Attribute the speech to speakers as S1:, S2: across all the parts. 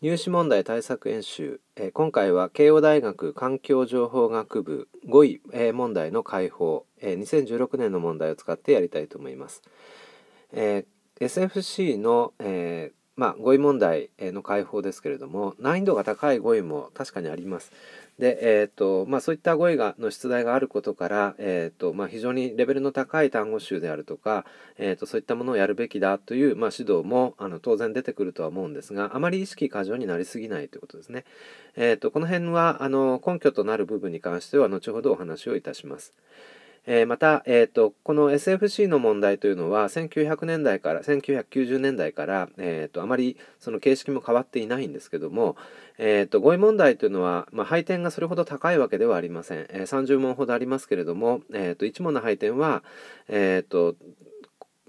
S1: 入試問題対策演習、え今回は慶応大学環境情報学部5位、え問題の解放、えー、2016年の問題を使ってやりたいと思います。えー SFC の、えまあ、語彙問題の解放ですけれども難易度が高い語彙も確かにあります。で、えーとまあ、そういった語彙がの出題があることから、えーとまあ、非常にレベルの高い単語集であるとか、えーと、そういったものをやるべきだという、まあ、指導もあの当然出てくるとは思うんですがあまり意識過剰になりすぎないということですね。えーとこの辺はあの根拠となる部分に関しては後ほどお話をいたします。えー、また、えーと、この SFC の問題というのは1900年代から1990年代から、えーと、あまりその形式も変わっていないんですけども、えーと、語彙問題というのは、まあ、配点がそれほど高いわけではありません、えー、30問ほどありますけれども、えー、と1問の配点は、えー、と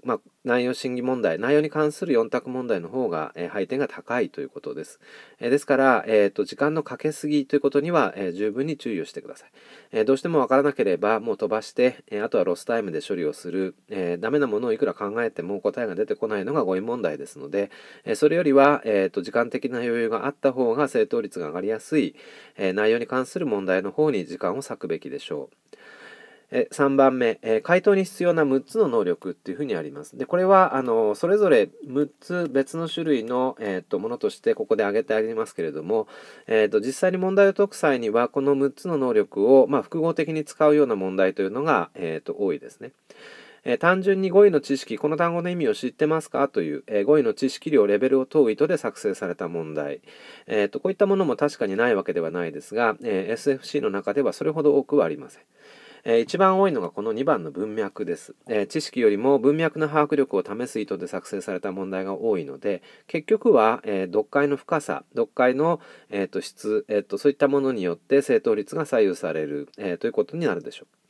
S1: まあ、内容審議問題、内容に関する4択問題の方が、えー、配点が高いということです。えー、ですから、えーと、時間のかけすぎということには、えー、十分に注意をしてください。えどうしてもわからなければ、もう飛ばして、えあとはロスタイムで処理をする、えー、ダメなものをいくら考えても答えが出てこないのが誤位問題ですので、えそれよりは、えーと、時間的な余裕があった方が正答率が上がりやすい、え内容に関する問題の方に時間を割くべきでしょう。え3番目、え回答に必要な6つの能力っていうふうにあります。で、これは、あの、それぞれ6つ別の種類の、えっ、ー、と、ものとしてここで挙げてありますけれども、えっ、ー、と、実際に問題を解く際には、この6つの能力を、まあ、複合的に使うような問題というのが、えっ、ー、と、多いですね。え単純に語彙の知識、この単語の意味を知ってますかという、え語彙の知識量、レベルを問う意図で作成された問題。えっ、と、こういったものも確かにないわけではないですが、え SFC の中ではそれほど多くはありません。えー、一番多いのがこの2番の文脈です、えー、知識よりも文脈の把握力を試す意図で作成された問題が多いので結局は、えー、読解の深さ読解の、えーと、質、えーと、とそういったものによって正答率が左右される、えということになるでしょう。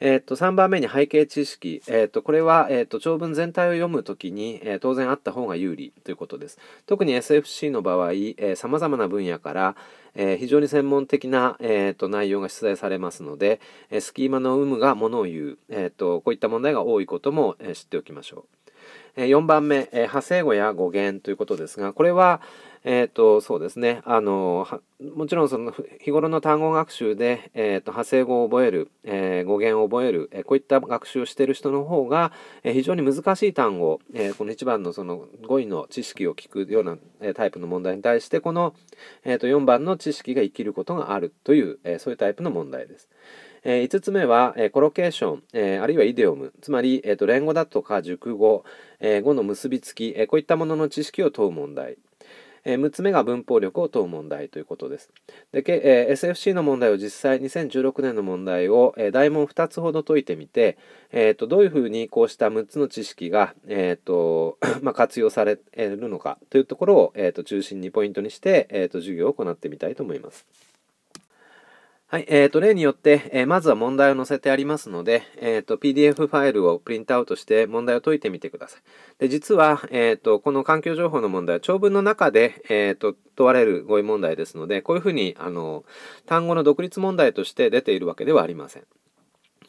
S1: えっ、と、3番目に背景知識。えっ、と、これは、えっ、と、長文全体を読むときに、え当然あった方が有利ということです。特に SFC の場合、えざまな分野から、え非常に専門的な、えっと内容が出題されますので、えスキーマの有無がものを言う、えっと、こういった問題が多いことも、え知っておきましょう。4番目、派生語や語源ということですが、これは、えー、と、そうですね。あの、もちろんその日頃の単語学習で、えーと、派生語を覚える、えー、語源を覚える、えー、こういった学習をしている人の方が、えー、非常に難しい単語、えこの1番のその語彙の知識を聞くような、えタイプの問題に対してこの、えーと、4番の知識が生きることがあるという、えそういうタイプの問題です。え5つ目は、えコロケーション、えあるいはイデオムつまり、えーと、連語だとか熟語、え語の結びつき、えこういったものの知識を問う問題えー、6つ目が文法力を問う問題ということです。で、えー、SFC の問題を実際2016年の問題を、えー、大問2つほど解いてみて、えーと、どういうふうにこうした6つの知識が、えーと まあ、活用されるのかというところを、えーと、中心にポイントにして、えーと授業を行ってみたいと思います。はい、えっ、ー、と、例によって、えー、まずは問題を載せてありますので、えっ、ー、と、PDF ファイルをプリントアウトして問題を解いてみてください。で、実は、えっ、と、この環境情報の問題は長文の中で、えっ、と、問われる語彙問題ですので、こういうふうに、あの、単語の独立問題として出ているわけではありません。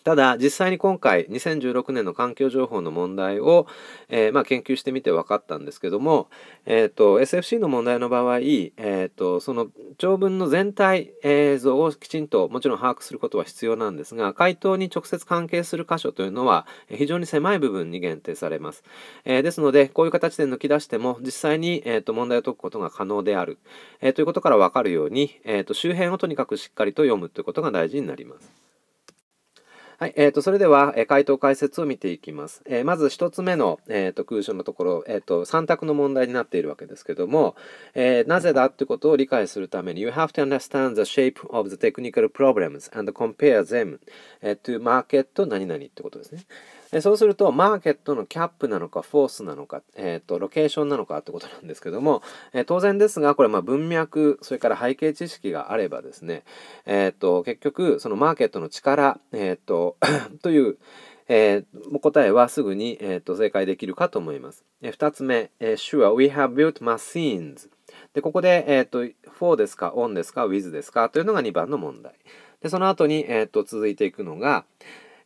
S1: ただ実際に今回2016年の環境情報の問題を、えー、まあ、研究してみて分かったんですけども、えーと、SFC の問題の場合、えーと、その長文の全体像をきちんともちろん把握することは必要なんですが回答に直接関係する箇所というのは非常に狭い部分に限定されます、えー、ですのでこういう形で抜き出しても実際に、えーと、と問題を解くことが可能である、えー、ということから分かるように、えー、と周辺をとにかくしっかりと読むということが大事になりますはい、えっ、ー、と、それでは、えー、回答解説を見ていきます。えー、まず一つ目の、えっ、と、空所のところ、えっ、と、三択の問題になっているわけですけども、えなぜだってことを理解するために、You have to understand the shape of the technical problems and compare them to market 何々ってことですね。そうするとマーケットのキャップなのかフォースなのか、えーと、ロケーションなのかってことなんですけども、えー、当然ですがこれま文脈それから背景知識があればですね、えーと、結局そのマーケットの力、えーと、という、えー、答えはすぐに、えー、と正解できるかと思います。えー、2つ目、えー、Sure, we have built machines でここで、えーと、for ですか on ですか with ですかというのが2番の問題。でその後に、えーと続いていくのが、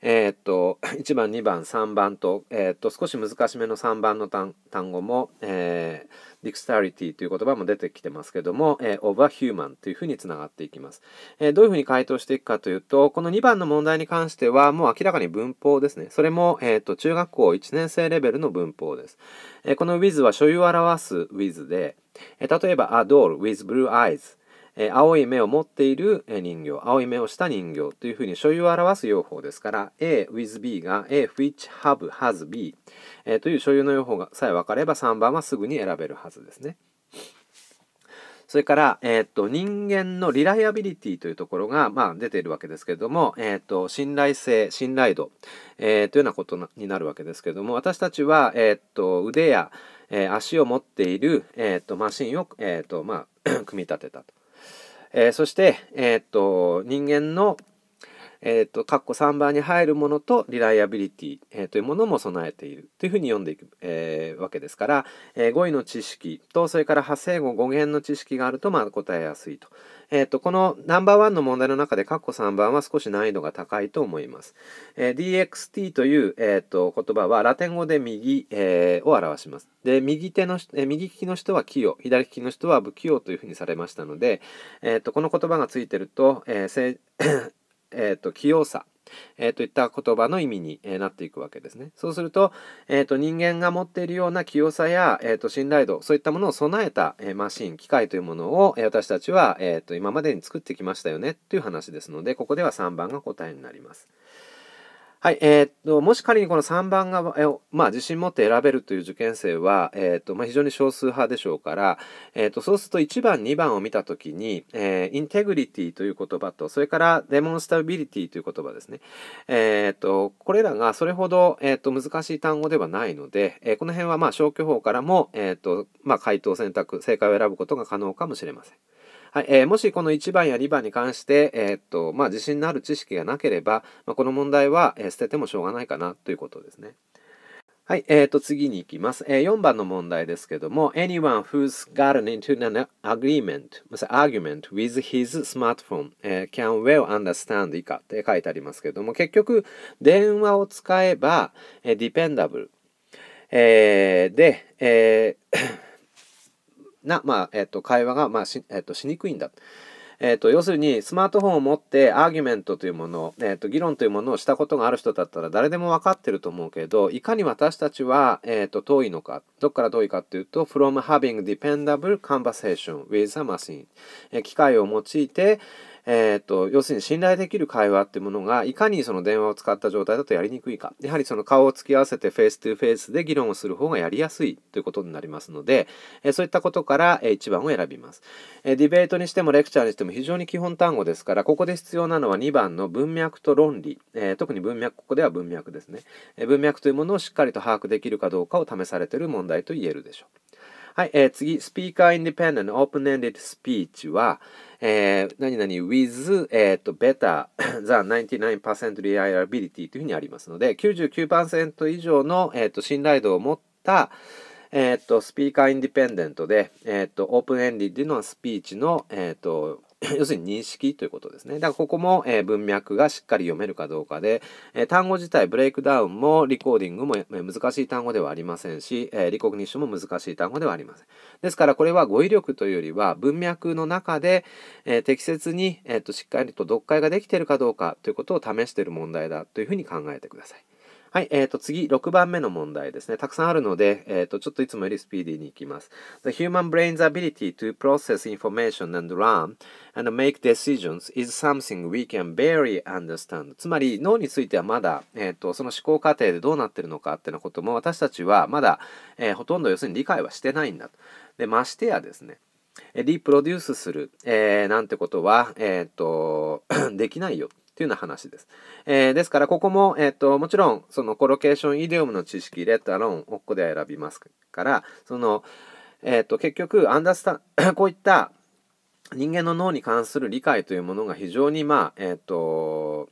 S1: えー、っと、1 番、2番、3番と、えー、っと、少し難しめの3番の単語も、えー、ディクスタリティという言葉も出てきてますけども、えー、over human というふうにつながっていきます、えー、どういうふうに回答していくかというと、この2番の問題に関しては、もう明らかに文法ですね。それも、えー、っと、中学校1年生レベルの文法です。えー、この with は所有を表す with で、えー、例えば adore with blue eyes え青い目を持っている人形、青い目をした人形というふうに所有を表す用法ですから、A with B が A which have has B、えという所有の用法がさえ分かれば3番はすぐに選べるはずですね。それから、えっ、ー、と、人間のリライアビリティというところが、まあ、出ているわけですけれども、えっ、ー、と、信頼性、信頼度、えー、というようなことになるわけですけれども、私たちは、えっ、と、腕や、え足を持っている、えっ、と、マシンを、えっ、と、まあ 組み立てたと。えー、そして、えー、っと、人間の、えー、っと、括弧3番に入るものと、リライアビリティ、えー、というものも備えているというふうに読んでいく、えー、わけですから、えー、語彙の知識と、それから発生語語源の知識があると、まあ、答えやすいと。えっ、ー、と、このナンバーワンの問題の中で、括弧3番は少し難易度が高いと思います。えー、DXT という、えー、と、言葉は、ラテン語で右、えを表します。で、右手の、え右利きの人は器用、左利きの人は不器用というふうにされましたので、えっ、と、この言葉がついてると、えー、えっ、と、器用さえー、といった言葉の意味に、えなっていくわけですね。そうすると,、えー、と人間が持っているような器用さや、えー、と信頼度そういったものを備えた、えマシン機械というものを、え私たちは、えー、と今までに作ってきましたよねという話ですのでここでは3番が答えになります。はい、えー、っと、もし仮にこの3番が、えまあ、自信持って選べるという受験生は、えー、っと、まあ、非常に少数派でしょうから、えー、っと、そうすると1番、2番を見たときに、えインテグリティという言葉と、それからデモンスタビリティという言葉ですね。えっと、これらがそれほど、えっと、難しい単語ではないので、えこの辺は、まあ、消去法からも、えっと、まあ、回答選択、正解を選ぶことが可能かもしれません。はいえー、もしこの1番や2番に関して、えー、っとまあ、自信のある知識がなければ、まあ、この問題は、えー、捨ててもしょうがないかなということですね。はい、えー、と次に行きます、えー。4番の問題ですけども、Anyone who's gotten into an agreement, argument with his smartphone、えー、can well understand 以下って書いてありますけども、結局、電話を使えば、えー、dependable、えー、で、えーな、まあ、えっと、会話が、まあ、し、えっと、しにくいんだ。えっ、ー、と、要するに、スマートフォンを持って、アーギュメントというもの、を、えっ、ー、と、議論というものをしたことがある人だったら、誰でも分かってると思うけど、いかに私たちは、えっ、ー、と、遠いのか、どこから遠いかというと、from having dependable conversation with a machine、え機械を用いて、えー、と、要するに信頼できる会話ってものが、いかにその電話を使った状態だとやりにくいか。やはりその顔を突き合わせてフェイス2フェイスで議論をする方がやりやすいということになりますので、えそういったことから、え1番を選びます、えディベートにしてもレクチャーにしても非常に基本単語ですから、ここで必要なのは2番の文脈と論理。え特に文脈、ここでは文脈ですね、え文脈というものをしっかりと把握できるかどうかを試されている問題と言えるでしょう。はい、えー、次、スピーカーインディペンデントオープンエンディッドスピーチは、えー、何々 with、えー、っと better than 99% reliability というふうにありますので、99%以上の、えー、っと信頼度を持った、えっと、スピーカーインディペンデントで、えっと、オープンエンディでのスピーチの、えっと、要するに認識ということですね。だからここも、えー、文脈がしっかり読めるかどうかで、えー、単語自体ブレイクダウンもリコーディングも、えー、難しい単語ではありませんし、えリコグニッションも難しい単語ではありません。ですからこれは語彙力というよりは文脈の中で、え適切に、えーと、としっかりと読解ができているかどうかということを試している問題だというふうに考えてください。はい、えっ、ー、と、次、6番目の問題ですね。たくさんあるので、えっ、ー、と、ちょっといつもよりスピーディーにいきます。The human brain's ability to process information and learn and make decisions is something we can barely understand. つまり、脳についてはまだ、えっ、ー、と、その思考過程でどうなってるのかってのことも、私たちはまだ、えほとんど要するに理解はしてないんだと。で、ましてやですね、リプロデュースする、えー、なんてことは、えっ、と できないよいうような話です。えー、ですから、ここも、えっ、ー、と、もちろん、そのコロケーションイディオムの知識、レッド、アローン、オッコで選びますから、その、えっ、ー、と、結局、アンダースタ、こういった人間の脳に関する理解というものが非常に、まあ、えっ、と、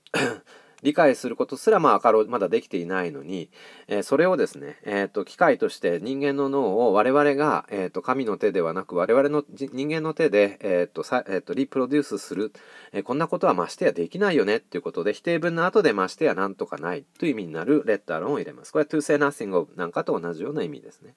S1: 理解することすらまあ明るまだできていないのに、えー、それをですね、えーと、機械として人間の脳を我々が、えーと、神の手ではなく我々の人間の手で、えーとさえーと、リプロデュースする、えー、こんなことはましてやできないよねっていうことで否定文の後でましてやなんとかないという意味になるレッダーロンを入れます。これは to say nothing of なんかと同じような意味ですね。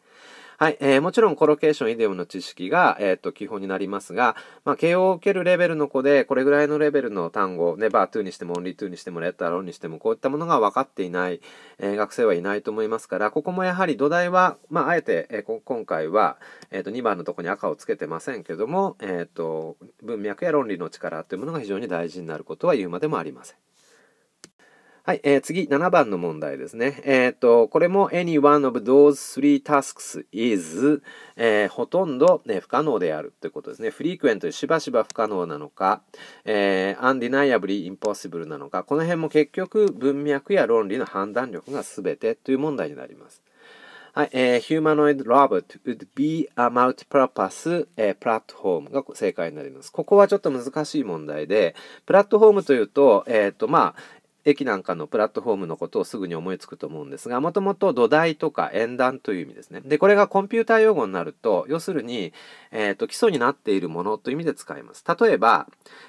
S1: はい、えー、もちろんコロケーションイデオムの知識が、えっ、ー、と、基本になりますが、まあ、形容を受けるレベルの子で、これぐらいのレベルの単語、ネバー2にしても、オンリー2にしても、レッドアロンにしても、こういったものが分かっていない、えー、学生はいないと思いますから、ここもやはり土台は、まあ、あえて、えー、今回は、えっ、と、2番のとこに赤をつけてませんけども、えっ、と、文脈や論理の力というものが非常に大事になることは言うまでもありません。はい、えー、次、7番の問題ですね。えっ、ー、と、これも any one of those three tasks is、えー、ほとんど、ね、不可能であるということですね。frequent しばしば不可能なのか、えー、undeniably impossible なのか、この辺も結局文脈や論理の判断力が全てという問題になります。はい、えー、humanoid robot would be a multipurpose、えー、platform が正解になります。ここはちょっと難しい問題で、プラットフォームというと、えっ、ー、と、まあ、駅なんかのプラットフォームのことをすぐに思いつくと思うんですが、もともと土台とか演談という意味ですね。で、これがコンピューター用語になると、要するに、えっ、ー、と、基礎になっているものという意味で使います。例えば、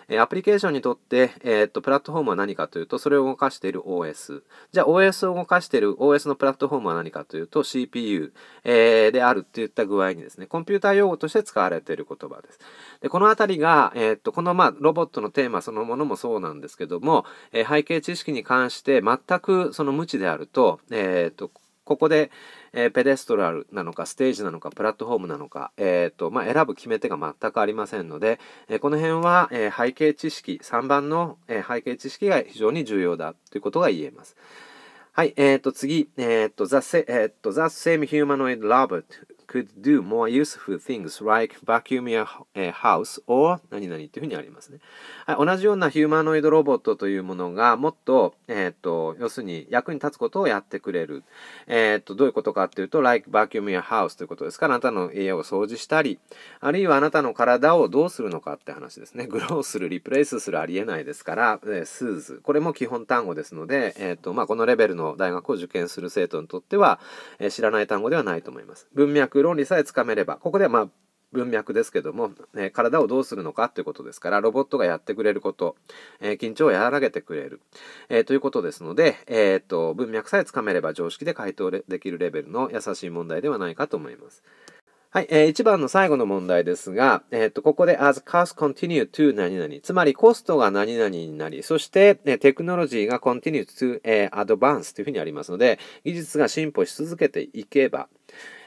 S1: えアプリケーションにとって、えっ、ー、と、プラットフォームは何かというと、それを動かしている OS。じゃあ、OS を動かしている OS のプラットフォームは何かというと、CPU、えー、であるっていった具合にですね、コンピューター用語として使われている言葉です。で、このあたりが、えっ、と、この、まあ、ロボットのテーマそのものもそうなんですけども、え背景知識識に関して全くその無知であると,、えーと、ここで、えー、ペデストラルなのかステージなのかプラットフォームなのか、えーとまあ、選ぶ決め手が全くありませんので、えー、この辺は、えー、背景知識3番の、え背景知識が非常に重要だということが言えます。はい、えっ、ー、と、次、えっ、ー、と、The, えー、と The Same Humanoid Robot could do more useful things like vacuum your house or 何々っていうふうにありますね。はい、同じようなヒューマノイドロボットというものがもっと、えっ、ー、と、要するに役に立つことをやってくれる。えっ、ー、と、どういうことかっていうと、like vacuum your house ということですから、あなたの家を掃除したり、あるいはあなたの体をどうするのかって話ですね。グローする、リプレイスするありえないですから、えスーズ。これも基本単語ですので、えっ、ー、と、まあ、このレベルの大学を受験する生徒にとっては、え知らない単語ではないと思います。文脈論理さえつかめればここではまあ文脈ですけども、えー、体をどうするのかということですからロボットがやってくれること、えー、緊張を和らげてくれる、えー、ということですので、えーと、文脈さえつかめれば常識で回答できるレベルの優しい問題ではないかと思います。はい、えー、1番の最後の問題ですが、えっ、ー、と、ここで as cost continue to 何々、つまりコストが何々になり、そして、えー、テクノロジーが continue to、えー、advance というふうにありますので、技術が進歩し続けていけば、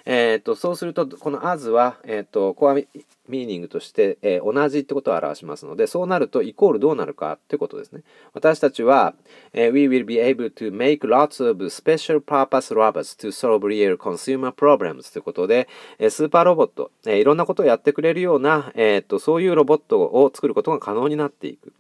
S1: えっ、ー、と、そうすると、この as は、えっ、ー、と、こうミーニングとして、えー、同じってことを表しますので、そうなるとイコールどうなるかってことですね。私たちは、えー、We will be able to make lots of special purpose robots to solve real consumer problems ということで、えー、スーパーロボット、えー、いろんなことをやってくれるような、えー、っと、そういうロボットを作ることが可能になっていく。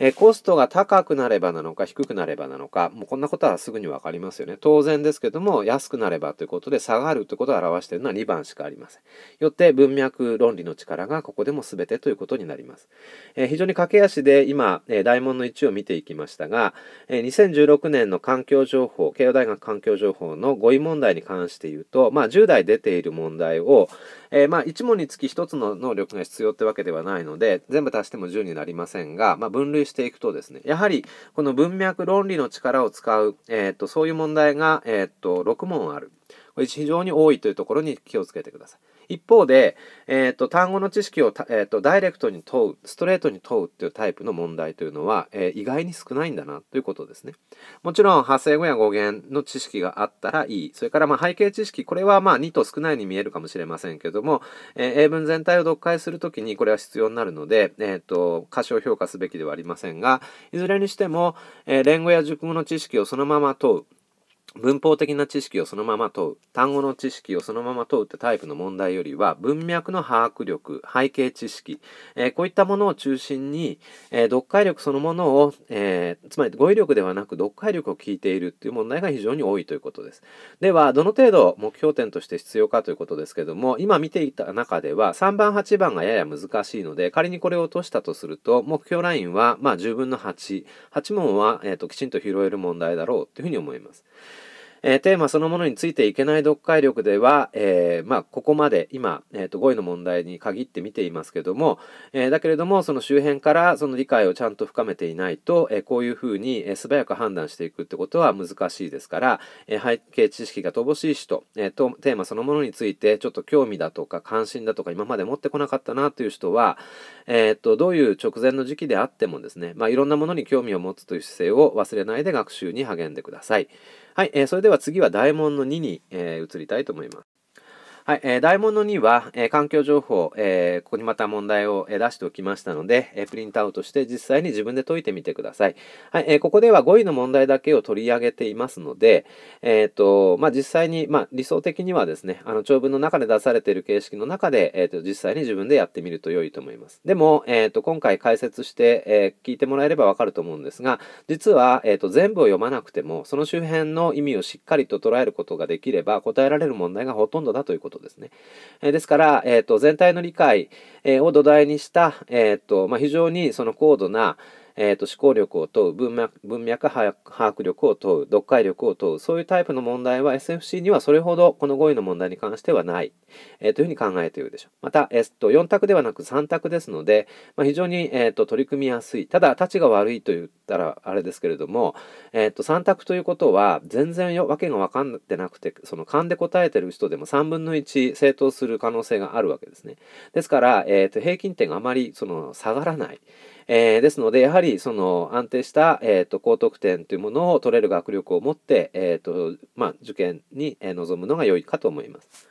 S1: えコストが高くなればなのか低くなればなのか、もうこんなことはすぐにわかりますよね。当然ですけども、安くなればということで下がるってことを表しているのは2番しかありません。よって文脈論理の力がここでも全てということになります。えー、非常に駆け足で今、えー、大門の位置を見ていきましたが、えー、2016年の環境情報、慶応大学環境情報の語彙問題に関して言うと、まあ、10代出ている問題を、えー、まあ、1問につき1つの能力が必要ってわけではないので、全部足しても10になりませんが、まあ、分類していくとですね、やはりこの文脈論理の力を使う、えっ、と、そういう問題が、えっ、と、6問ある。これ非常に多いというところに気をつけてください。一方で、えーと、単語の知識を、えーと、ダイレクトに問うストレートに問うっていうタイプの問題というのは、えー、意外に少ないんだなということですね。もちろん派生語や語源の知識があったらいいそれからまあ背景知識これはまあ2と少ないに見えるかもしれませんけども、えー、英文全体を読解するときにこれは必要になるので、えーと、過小評価すべきではありませんがいずれにしても、えー、語や熟語の知識をそのまま問う文法的な知識をそのまま問う、単語の知識をそのまま問うってタイプの問題よりは、文脈の把握力、背景知識、えー、こういったものを中心に、えー、読解力そのものを、えー、つまり語彙力ではなく読解力を聞いているっていう問題が非常に多いということです。では、どの程度目標点として必要かということですけども、今見ていた中では、3番、8番がやや難しいので、仮にこれを落としたとすると、目標ラインは、まあ、10分の8、8問は、えーと、きちんと拾える問題だろうというふうに思います。えー、テーマそのものについていけない読解力では、えー、まあ、ここまで今、えーと、5位の問題に限って見ていますけども、えー、だけれどもその周辺からその理解をちゃんと深めていないと、えこういうふうに、え素早く判断していくってことは難しいですから、え背景知識が乏しい人、えとテーマそのものについてちょっと興味だとか関心だとか今まで持ってこなかったなという人は、えーとどういう直前の時期であってもですね、まあ、いろんなものに興味を持つという姿勢を忘れないで学習に励んでください。はい、えー、それでは次は大門の2に、えー、移りたいと思います。はい、えー、大物には、えー、環境情報、えー、ここにまた問題を、え出しておきましたので、えプリントアウトして実際に自分で解いてみてください。はい、えここでは5位の問題だけを取り上げていますので、えっ、と、まあ、実際に、まあ、理想的にはですね、あの、長文の中で出されている形式の中で、えっ、と、実際に自分でやってみると良いと思います。でも、えっ、と、今回解説して、え聞いてもらえればわかると思うんですが、実は、えっ、と、全部を読まなくても、その周辺の意味をしっかりと捉えることができれば、答えられる問題がほとんどだということことですね。えですから、えーと、全体の理解、えを土台にした、えーとまあ、非常にその高度な、えーと、思考力を問う文脈文脈把握力を問う読解力を問うそういうタイプの問題は SFC にはそれほどこの語彙の問題に関してはない、えー、というふうに考えているでしょうまた、えー、と4択ではなく3択ですので、まあ、非常に、えーと、取り組みやすいただたちが悪いと言ったらあれですけれども、えーと、3択ということは全然よ訳が分かってなくてその勘で答えてる人でも3分の1正答する可能性があるわけですねですから、えー、と平均点があまりその下がらないえー、ですので、やはりその安定した、えーと、高得点というものを取れる学力を持って、えーとまあ、受験に臨むのが良いかと思います。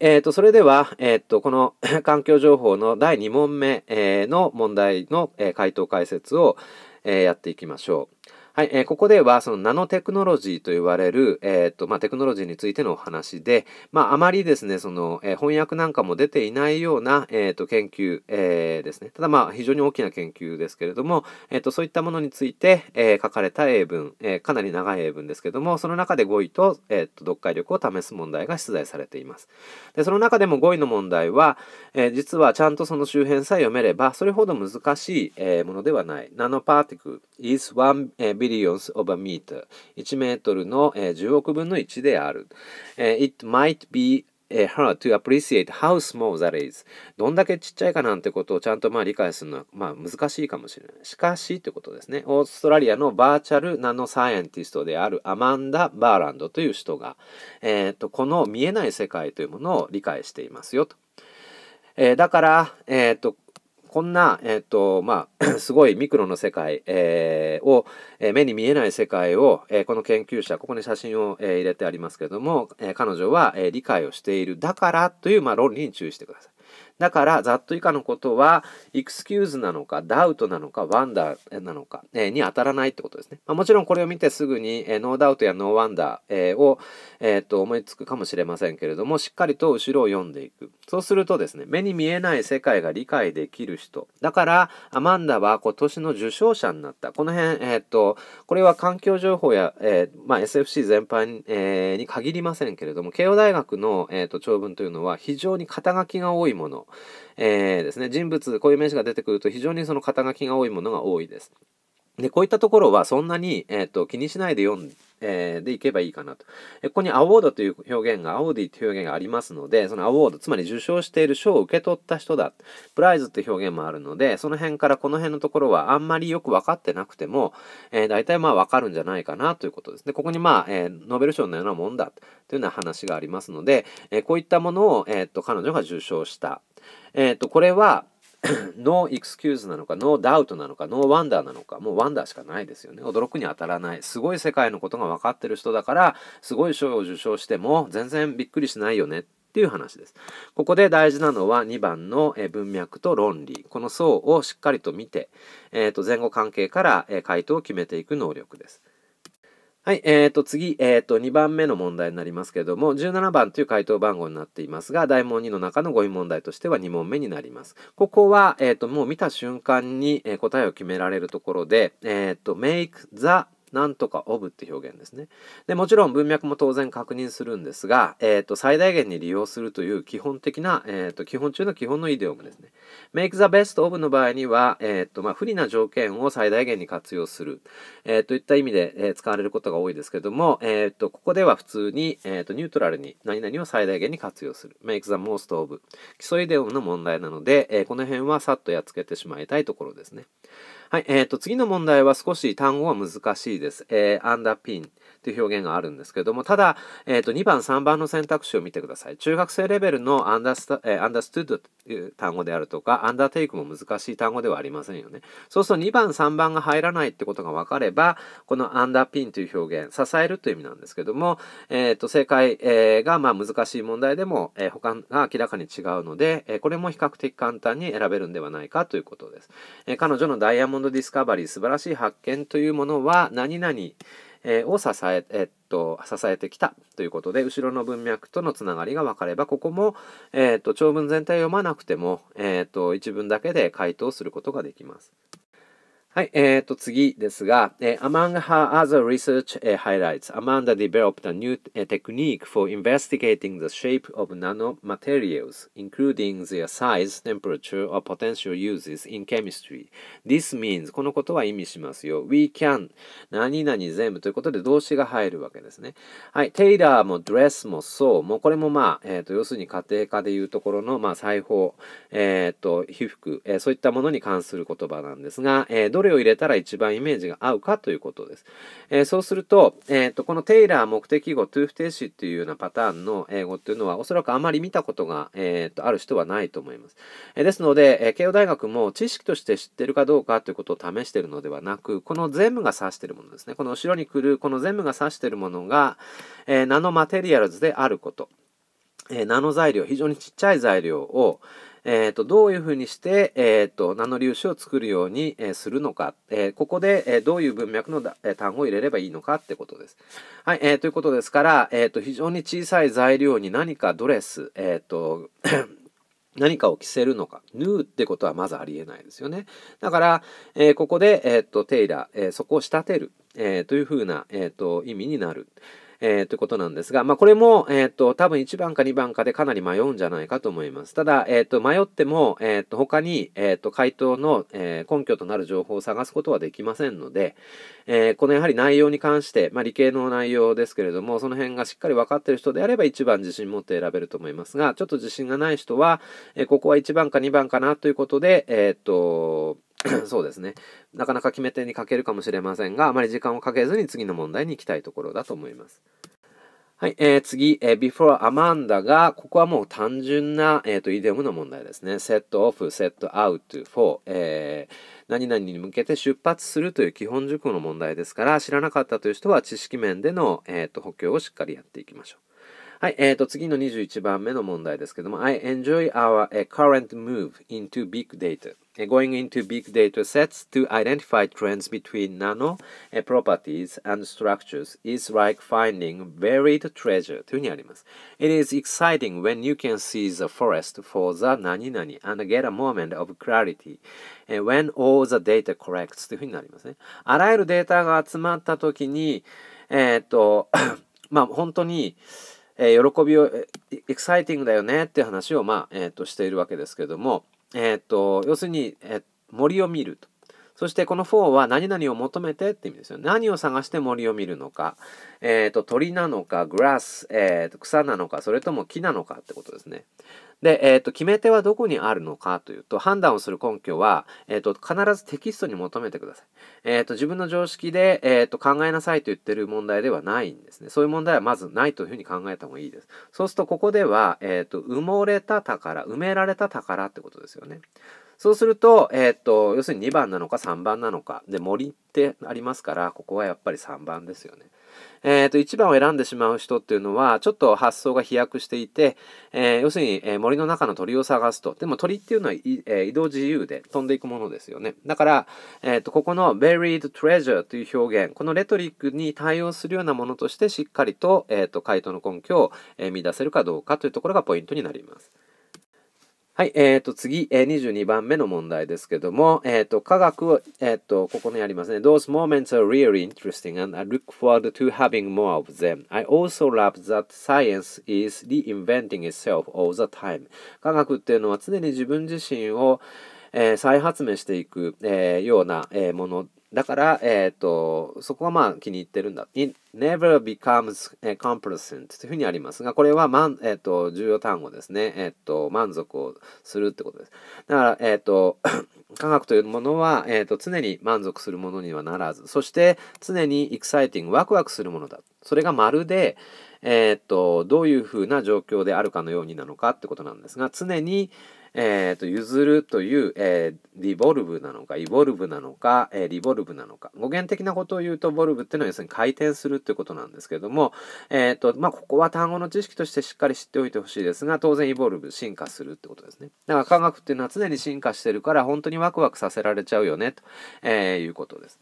S1: えーと、それでは、えーと、とこの 環境情報の第2問目、えー、の問題の、えー、回答解説を、えー、やっていきましょう。はい、えー、ここではそのナノテクノロジーと言われる、えーとまあ、テクノロジーについてのお話で、まあ、あまりですねその、えー、翻訳なんかも出ていないような、えーと、と研究、えー、ですねただまあ非常に大きな研究ですけれども、えーと、とそういったものについて、え書かれた英文、えかなり長い英文ですけどもその中で語彙と,、えーと、と読解力を試す問題が出題されていますでその中でも語彙の問題は、え実はちゃんとその周辺さえ読めればそれほど難しい、えものではないナノパーティク is one、えー billions of a meter 1メートルの、えー、10億分の1である、えー、It might be hard to appreciate how small that is どんだけちっちゃいかなんてことをちゃんとまあ理解するのはまあ難しいかもしれないしかしということですねオーストラリアのバーチャルナノサイエンティストであるアマンダ・バーランドという人が、えーと、この見えない世界というものを理解していますよと、えー、だから、えーとこんな、えっ、ー、と、まあ、すごいミクロの世界、えー、を、えー、目に見えない世界を、えこの研究者、ここに写真を、え入れてありますけれども、え彼女は、え理解をしている。だからという、まあ、論理に注意してください。だから、ざっと以下のことは、エクスキューズなのか、ダウトなのか、ワンダーなのか、えー、に当たらないってことですね。まあ、もちろんこれを見てすぐに、えー、ノーダウトやノーワンダー、えー、を、えっ、と、思いつくかもしれませんけれども、しっかりと後ろを読んでいく。そうするとですね、目に見えない世界が理解できる人。だから、アマンダは今年の受賞者になった。この辺、えっ、と、これは環境情報や、えー、まあ、SFC 全般、えー、に限りませんけれども、慶応大学の、えっ、と、長文というのは非常に肩書きが多いもの。えー、ですね、人物、こういう名詞が出てくると非常にその肩書きが多いものが多いです。で、こういったところはそんなに、えっ、ー、と、気にしないで読んでいけばいいかなと。ここにアウォードという表現が、アウーディという表現がありますので、そのアウォード、つまり受賞している賞を受け取った人だ。プライズという表現もあるので、その辺からこの辺のところはあんまりよく分かってなくても、えー、大体まあ分かるんじゃないかなということですね。ここにまあ、えー、ノーベル賞のようなもんだというような話がありますので、えこういったものを、えっと彼女が受賞した。えっとこれは、ノーエクスキューズなのか、ノーダウトなのか、ノーワンダーなのか、もうワンダーしかないですよね。驚くに当たらない。すごい世界のことが分かってる人だから、すごい賞を受賞しても全然びっくりしないよねっていう話です。ここで大事なのは2番の文脈と論理。この層をしっかりと見て、えー、と前後関係から回答を決めていく能力です。はい、えーと、次、えーと、2番目の問題になりますけれども、17番という回答番号になっていますが、大問2の中の語彙問題としては2問目になります。ここは、えーと、もう見た瞬間に、え答えを決められるところで、えーと、make the なんとかオブって表現ですね。でもちろん文脈も当然確認するんですが、えーと、最大限に利用するという基本的な、えーと、基本中の基本のイデオムですね。make the best of の場合には、えーとまあ、不利な条件を最大限に活用する、えー、といった意味で、えー、使われることが多いですけども、えーと、ここでは普通に、えー、とニュートラルに何々を最大限に活用する make the most of 基礎イデオムの問題なので、えー、この辺はさっとやっつけてしまいたいところですね。はい、えっ、ー、と、次の問題は少し単語は難しいです。えー、アンダーピン。っていう表現があるんですけれども、ただ、えっ、ー、と、2番、3番の選択肢を見てください。中学生レベルのアンダースタ、えー、アンダーストゥードという単語であるとか、アンダーテイクも難しい単語ではありませんよね。そうすると2番、3番が入らないってことが分かれば、このアンダーピンという表現、支えるという意味なんですけども、えっ、ー、と、正解、えー、が、まあ、難しい問題でも、えー、他が明らかに違うので、えー、これも比較的簡単に選べるんではないかということです。えー、彼女のダイヤモンドディスカバリー、素晴らしい発見というものは、何々、えー、を支え、えっと、支えてきたということで、後ろの文脈とのつながりが分かれば、ここも、えっと、長文全体を読まなくても、えっと、一文だけで回答することができます。はい、えっ、ー、と、次ですが、えー、Among her other research、h i g h l i g h t s Amanda developed a new technique for investigating the shape of nanomaterials, including their size, temperature, or potential uses in chemistry. This means, このことは意味しますよ。We can, 何々全部ということで動詞が入るわけですね。はい、テイラーも Dress もそう、もうこれもまあ、えっ、ー、と、要するに家庭科でいうところの、まあ、裁縫、えっ、ー、と、皮膚、えー、そういったものに関する言葉なんですが、えー、どれれを入れたら一番イメージが合うかということです。えー、そうすると、えーと、このテイラー目的語、トゥー不定詞っていうようなパターンの英語っていうのは、おそらくあまり見たことが、えーと、ある人はないと思います。えー、ですので、え慶応大学も知識として知ってるかどうかということを試してるのではなく、この全部が指してるものですね。この後ろに来る、この全部が指してるものが、えナノマテリアルズであること。えナノ材料、非常にちっちゃい材料を、えー、と、どういうふうにして、えー、と、ナノ粒子を作るように、えー、するのか、えここで、えどういう文脈のだ、え単語を入れればいいのかってことです。はい、えということですから、えっ、と、非常に小さい材料に何かドレス、えっ、と、何かを着せるのか、縫うってことはまずありえないですよね。だから、えー、ここで、えー、と、テイラー、えー、そこを仕立てる、えというふうな、えっと、意味になる。えー、ということなんですが、まあ、これも、えっ、ー、と、多分1番か2番かでかなり迷うんじゃないかと思います。ただ、えっ、ー、と、迷っても、えっ、と、他に、えっ、と、回答の、え根拠となる情報を探すことはできませんので、えこのやはり内容に関して、まあ、理系の内容ですけれども、その辺がしっかり分かっている人であれば1番自信持って選べると思いますが、ちょっと自信がない人は、えここは1番か2番かなということで、えっ、と、そうですね。なかなか決め手に欠けるかもしれませんが、あまり時間をかけずに次の問題に行きたいところだと思います。はい、えー、次、えー、before Amanda が、ここはもう単純な、えっ、ー、と、イデオムの問題ですね。set off, set out, for、えー、何々に向けて出発するという基本熟語の問題ですから、知らなかったという人は知識面での、えっ、ー、と、補強をしっかりやっていきましょう。はい、えーと、次の21番目の問題ですけども、I enjoy our、uh, current move into big data. going into big data sets to identify trends between nano properties and structures is like finding buried treasure というふうにあります。It is exciting when you can see the forest for the 何々 and get a moment of clarity when all the data c o r r e c t s というふうになりますね。あらゆるデータが集まったときに、えー、っと、まあ本当に、えー、喜びを、エ x サイティングだよねっていう話を、まあ、えー、っと、しているわけですけれども、えっ、ー、と要するに、えー、森を見るとそしてこの4は何々を求めてって意味ですよ。何を探して森を見るのか。えっ、ー、と、鳥なのか、グラス、えー、と草なのか、それとも木なのかってことですね。で、えっ、ー、と、決め手はどこにあるのかというと、判断をする根拠は、えっ、と、必ずテキストに求めてください。えっ、と、自分の常識で、えっ、と、考えなさいと言ってる問題ではないんですね。そういう問題はまずないというふうに考えた方がいいです。そうすると、ここでは、えっ、と、埋もれた宝、埋められた宝ってことですよね。そうすると、えっ、と、要するに2番なのか3番なのか。で、森ってありますから、ここはやっぱり3番ですよね。えっ、ー、と、1番を選んでしまう人っていうのは、ちょっと発想が飛躍していて、えー、要するに、え森の中の鳥を探すと。でも鳥っていうのは、え移動自由で飛んでいくものですよね。だから、えっ、と、ここの buried treasure という表現、このレトリックに対応するようなものとして、しっかりと、えっ、と、回答の根拠を、え見出せるかどうかというところがポイントになります。はい、えー、と、次、え22番目の問題ですけども、えっ、ー、と、科学を、えっ、ー、と、ここにありますね。Those moments are really interesting and I look forward to having more of them. I also love that science is reinventing itself all the time. 科学っていうのは常に自分自身を、えー、再発明していく、えー、ような、えー、ものだから、えっ、ー、と、そこはまあ気に入ってるんだ。It never becomes complacent というふうにありますが、これは、まえっ、ー、と、重要単語ですね。えっ、ー、と、満足をするってことです。だから、えっ、と、科学というものは、えっ、と、常に満足するものにはならず、そして常にエキサイティング、ワクワクするものだ。それがまるで、えっ、と、どういうふうな状況であるかのようになのかってことなんですが、常に、えー、と、譲るという、えー、リボルブなのか、イボルブなのか、えー、リボルブなのか。語源的なことを言うと、ボルブっていうのは要するに回転するっていうことなんですけども、えっ、と、まあ、ここは単語の知識としてしっかり知っておいてほしいですが、当然イボルブ、進化するってことですね。だから科学っていうのは常に進化してるから、本当にワクワクさせられちゃうよね、と、えいうことです。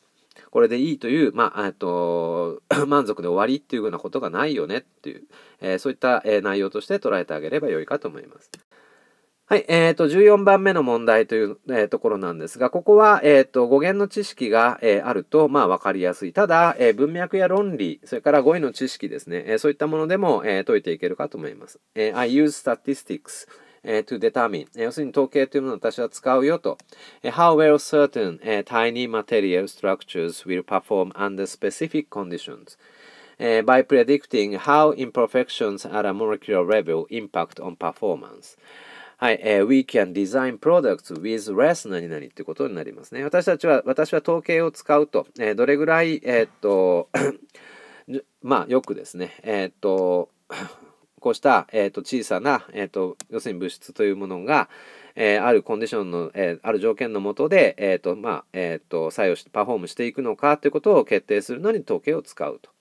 S1: これでいいという、まあ、えっと、満足で終わりっていうようなことがないよねっていう、えー、そういった、え内容として捉えてあげればよいかと思います。はい、えー、と、14番目の問題という、えー、ところなんですが、ここは、えー、と、語源の知識が、えー、あると、まあ、わかりやすい。ただ、えー、文脈や論理、それから語彙の知識ですね、えー、そういったものでも、えー、解いていけるかと思います。えー、I use statistics. え to determine、え要するに統計というものを私は使うよと。え how well certain、え tiny material structures will perform under specific conditions、by predicting how imperfections at a molecular level impact on performance、はい、えー、we can design products with less 何々ってことになりますね。私たちは、私は統計を使うと、えー、どれぐらい、えー、っと、まあ、よくですね、えー、っと、こうした、えー、っと、小さな、えっと、要するに物質というものが、えあるコンディションの、えある条件のもとで、えっと、まあ、えっと、作用し、パフォームしていくのかということを決定するのに統計を使うと。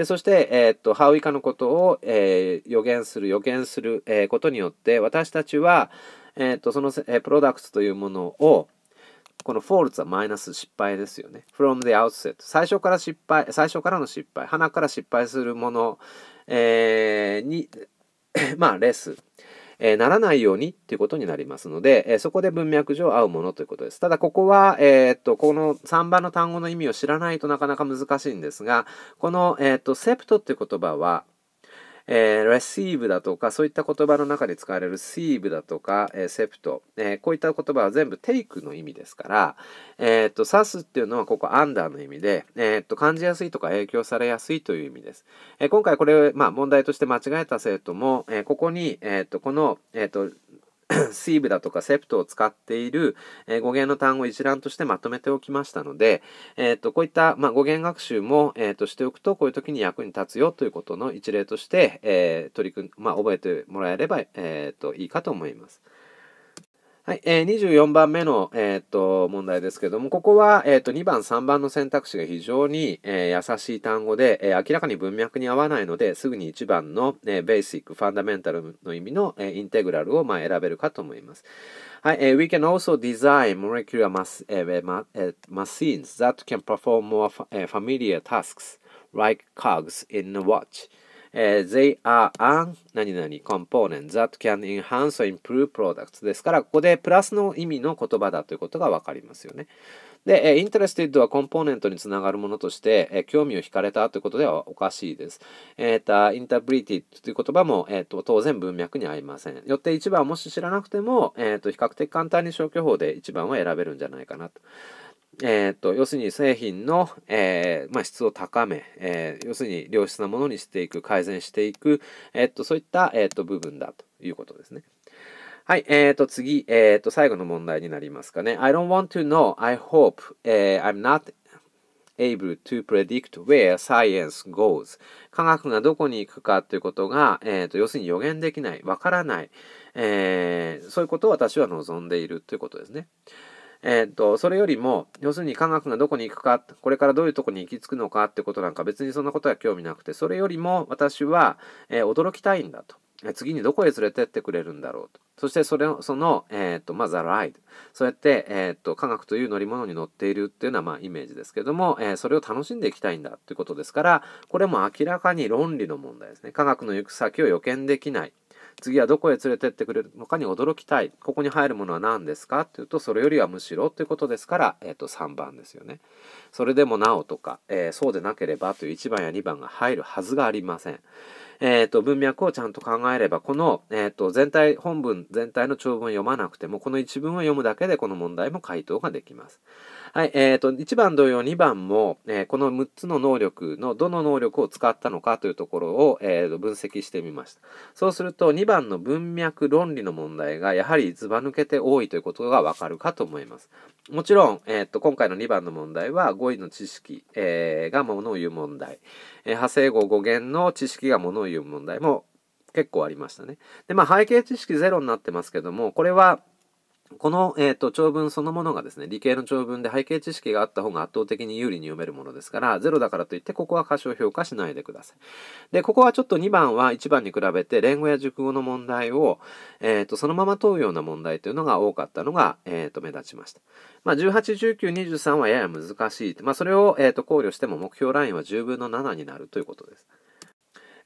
S1: でそして、えー、っとハウイカのことを、えー、予言する予言する、えー、ことによって私たちは、えっとその、えプロダクツというものをこのフォールツはマイナス失敗ですよね。from the outset 最初から失敗最初からの失敗鼻から失敗するもの、えに まあレスえー、ならないようにっていうことになりますので、えー、そこで文脈上合うものということです。ただここは、えー、っと、この3番の単語の意味を知らないとなかなか難しいんですが、この、えー、っと、セプトっていう言葉は、えー、receive だとか、そういった言葉の中で使われる receive だとか、えー、sept、えー、こういった言葉は全部 take の意味ですから、えー、っと、指すっていうのはここ under の意味で、えー、っと、感じやすいとか影響されやすいという意味です。え今回これ、まあ、問題として間違えた生徒も、えここに、えっと、この、えっと、スイーブだとかセプトを使っている、えー、語源の単語を一覧としてまとめておきましたので、えっ、ー、と、こういった、まあ、語源学習も、えっ、ー、と、しておくと、こういう時に役に立つよということの一例として、え取り組ん、まあ、覚えてもらえれば、えっ、と、いいかと思います。はい、えー、24番目の、えー、っと、問題ですけども、ここは、えー、っと、2番、3番の選択肢が非常に、えー、優しい単語で、え明らかに文脈に合わないので、すぐに1番の、えベーシック、ファンダメンタルの意味の、えインテグラルを、まあ、選べるかと思います。はい、え We can also design molecular mass,、えー、machines that can perform more familiar tasks, like cogs in a watch. えー、they are an 何々 component that can enhance or improve products ですから、ここでプラスの意味の言葉だということがわかりますよね。で、えー、interested はコンポーネントにつながるものとして、えー、興味を惹かれたということではおかしいです。えっ、ー、と、interpreted という言葉も、えー、と、当然文脈に合いません。よって1番をもし知らなくても、えっ、と、比較的簡単に消去法で1番を選べるんじゃないかなと。えー、っと、要するに製品の、えー、まあ、質を高め、えー、要するに良質なものにしていく、改善していく、えっと、そういった、えっと、部分だということですね。はい、えっ、ー、と、次、えっ、ー、と、最後の問題になりますかね。I don't want to know, I hope,、uh, I'm not able to predict where science goes. 科学がどこに行くかということが、えっ、ー、と、要するに予言できない、わからない、えー、そういうことを私は望んでいるということですね。えー、っと、それよりも、要するに科学がどこに行くか、これからどういうとこに行き着くのかってことなんか別にそんなことは興味なくて、それよりも私は、えー、驚きたいんだと。次にどこへ連れてってくれるんだろうと。そしてそれその、えっ、と、まずはライド。そうやって、えっ、と、科学という乗り物に乗っているっていうのは、まあ、イメージですけども、えー、それを楽しんでいきたいんだということですから、これも明らかに論理の問題ですね。科学の行く先を予見できない。次はどこへ連れてってくれるのかに驚きたい。ここに入るものは何ですかっていうと、それよりはむしろということですから、えっ、ー、と、3番ですよね。それでもなおとか、えー、そうでなければという1番や2番が入るはずがありません。えっ、ー、と、文脈をちゃんと考えれば、この、えっ、と、全体、本文全体の長文を読まなくても、この一文を読むだけで、この問題も回答ができます。はい、えっ、ー、と、1番同様2番も、えー、この6つの能力のどの能力を使ったのかというところを、えー、分析してみました。そうすると、2番の文脈論理の問題がやはりずば抜けて多いということがわかるかと思います。もちろん、えっ、ー、と、今回の2番の問題は、語彙の知識、えー、がものを言う問題、えー、派生語語源の知識がものを言う問題も結構ありましたね。で、まあ、背景知識ゼロになってますけども、これは、この、えーと、長文そのものがですね、理系の長文で背景知識があった方が圧倒的に有利に読めるものですから、0だからといってここは過小評価しないでください。で、ここはちょっと2番は1番に比べて、連語や熟語の問題を、えーと、そのまま問うような問題というのが多かったのが、えーと、と目立ちました。まあ、18、19、23はやや難しい。まあ、それを、えー、と考慮しても目標ラインは10分の7になるということです。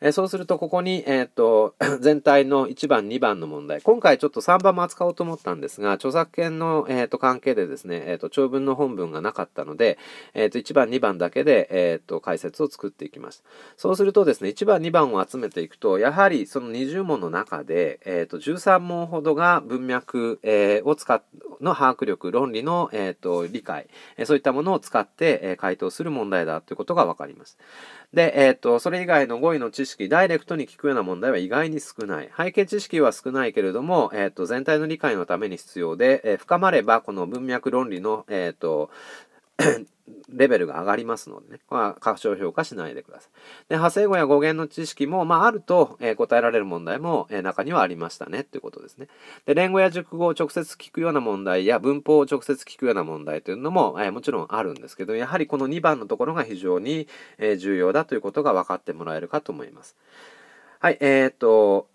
S1: えそうするとここに、えーと、と 全体の1番2番の問題今回ちょっと3番も扱おうと思ったんですが著作権の、えーと関係でですね、えーと、と長文の本文がなかったので、えー、と1番2番だけで、えー、と解説を作っていきましたそうするとですね1番2番を集めていくとやはりその20問の中で、えー、と13問ほどが文脈、えー、を使っの把握力、論理の、えーと、理解、えそういったものを使って、え回答する問題だということが分かります。で、えーと、それ以外の語彙の知識、ダイレクトに聞くような問題は意外に少ない。背景知識は少ないけれども、えーと、全体の理解のために必要で、え深まればこの文脈論理の、えー、とレベルが上がりますのでね、まあ、過小評価しないでください。で、派生語や語源の知識も、まあ、あると、えー、答えられる問題も、えー、中にはありましたね、ということですね。で、連語や熟語を直接聞くような問題や、文法を直接聞くような問題というのも、えー、もちろんあるんですけど、やはりこの2番のところが非常に、え重要だということが分かってもらえるかと思います。はい、えっと、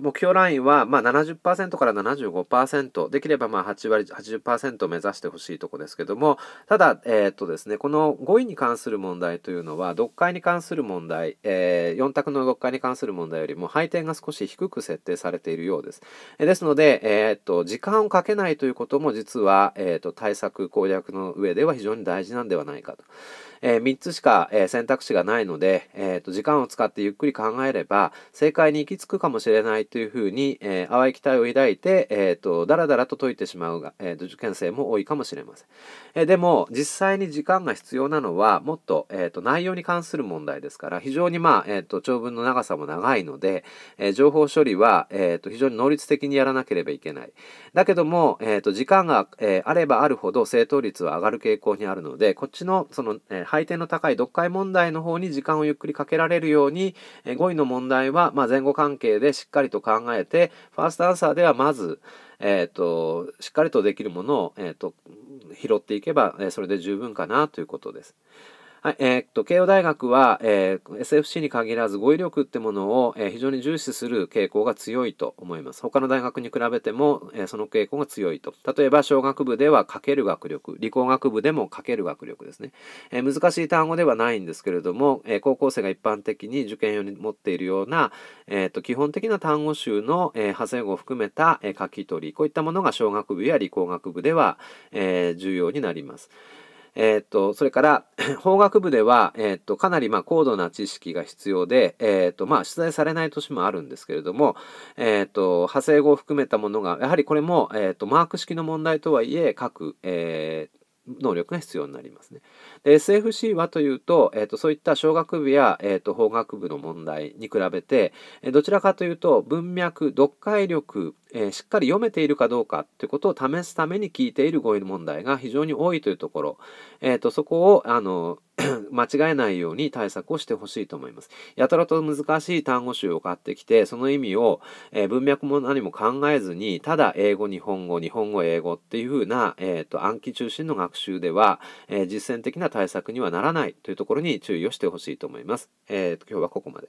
S1: 目標ラインは、まあ70、から75%、できればまあ8割、80%を目指してほしいとこですけども、ただ、えー、っとですね、この5位に関する問題というのは、読解に関する問題、えー、4択の読解に関する問題よりも、配点が少し低く設定されているようです。ですので、えー、っと、時間をかけないということも、実は、えっと、対策、攻略の上では非常に大事なんではないかと。えー、3つしか、えー、選択肢がないので、えっと、時間を使ってゆっくり考えれば、正解に行き着くかもしれないいというふうに、えー、淡い期待を抱いて、えーと、だらだらと解いてしまうが、えーと、受験生も多いかもしれません、えー、でも実際に時間が必要なのはもっと,、えーと、内容に関する問題ですから非常に、まあえー、と長文の長さも長いので、えー、情報処理は、えー、と非常に能率的にやらなければいけないだけども、えー、と時間が、えー、あればあるほど正答率は上がる傾向にあるのでこっちのその、えー、配点の高い読解問題の方に時間をゆっくりかけられるように、えー、5位の問題は、まあ、前後関係でしっかりとと考えて、ファーストアンサーではまず、えっ、ー、と、しっかりとできるものを、えっ、ー、と、拾っていけば、えそれで十分かなということです。はい、えー、っと、慶応大学は、えー、SFC に限らず語彙力ってものを、えー、非常に重視する傾向が強いと思います。他の大学に比べても、えー、その傾向が強いと。例えば、小学部ではかける学力、理工学部でもかける学力ですね。えー、難しい単語ではないんですけれども、えー、高校生が一般的に受験用に持っているような、えー、っと、基本的な単語集の、えー、派生語を含めた、えー、書き取り、こういったものが小学部や理工学部では、えー、重要になります。えっ、ー、と、それから、法学部では、えっ、ー、と、かなりまあ高度な知識が必要で、えっ、ー、と、まあ、出題されない年もあるんですけれども、えっ、と、派生語を含めたものが、やはりこれも、えっ、と、マーク式の問題とはいえ、各、えー、能力が必要になりますね。SFC はというと、えーと、そういった小学部や、えーと、法学部の問題に比べて、えどちらかというと文脈、読解力えー、しっかり読めているかどうかということを試すために聞いている語彙問題が非常に多いというところ、えーと、そこをあの 間違えないように対策をしてほしいと思います。やたらと難しい単語集を買ってきて、その意味を、えー、文脈も何も考えずに、ただ英語、日本語、日本語、英語っていうふうな、えーと、暗記中心の学習では、えー、実践的な対策にはならないというところに注意をしてほしいと思います。えーと、今日はここまで。